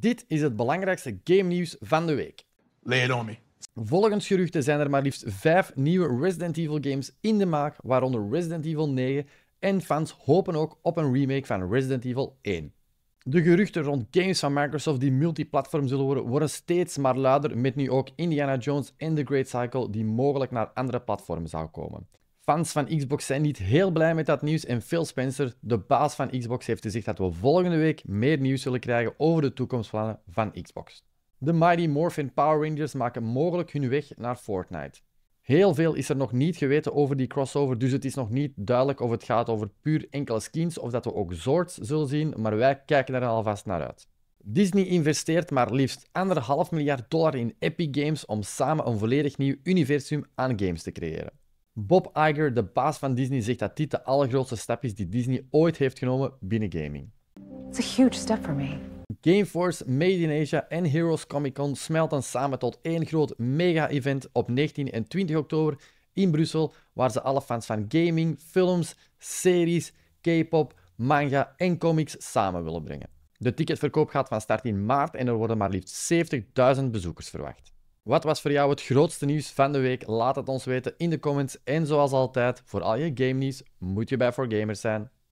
Dit is het belangrijkste game nieuws van de week. Lay it on me. Volgens geruchten zijn er maar liefst vijf nieuwe Resident Evil games in de maak, waaronder Resident Evil 9, en fans hopen ook op een remake van Resident Evil 1. De geruchten rond games van Microsoft die multiplatform zullen worden, worden steeds maar luider, met nu ook Indiana Jones en The Great Cycle die mogelijk naar andere platformen zou komen. Fans van Xbox zijn niet heel blij met dat nieuws en Phil Spencer, de baas van Xbox, heeft gezegd dat we volgende week meer nieuws zullen krijgen over de toekomstplannen van Xbox. De Mighty Morphin Power Rangers maken mogelijk hun weg naar Fortnite. Heel veel is er nog niet geweten over die crossover, dus het is nog niet duidelijk of het gaat over puur enkele skins of dat we ook zords zullen zien, maar wij kijken er alvast naar uit. Disney investeert maar liefst anderhalf miljard dollar in Epic Games om samen een volledig nieuw universum aan games te creëren. Bob Iger, de baas van Disney, zegt dat dit de allergrootste stap is die Disney ooit heeft genomen binnen gaming. It's a huge step for me. Gameforce, Made in Asia en Heroes Comic Con smelten samen tot één groot mega-event op 19 en 20 oktober in Brussel, waar ze alle fans van gaming, films, series, K-pop, manga en comics samen willen brengen. De ticketverkoop gaat van start in maart en er worden maar liefst 70.000 bezoekers verwacht. Wat was voor jou het grootste nieuws van de week? Laat het ons weten in de comments. En zoals altijd, voor al je game nieuws moet je bij 4Gamers zijn.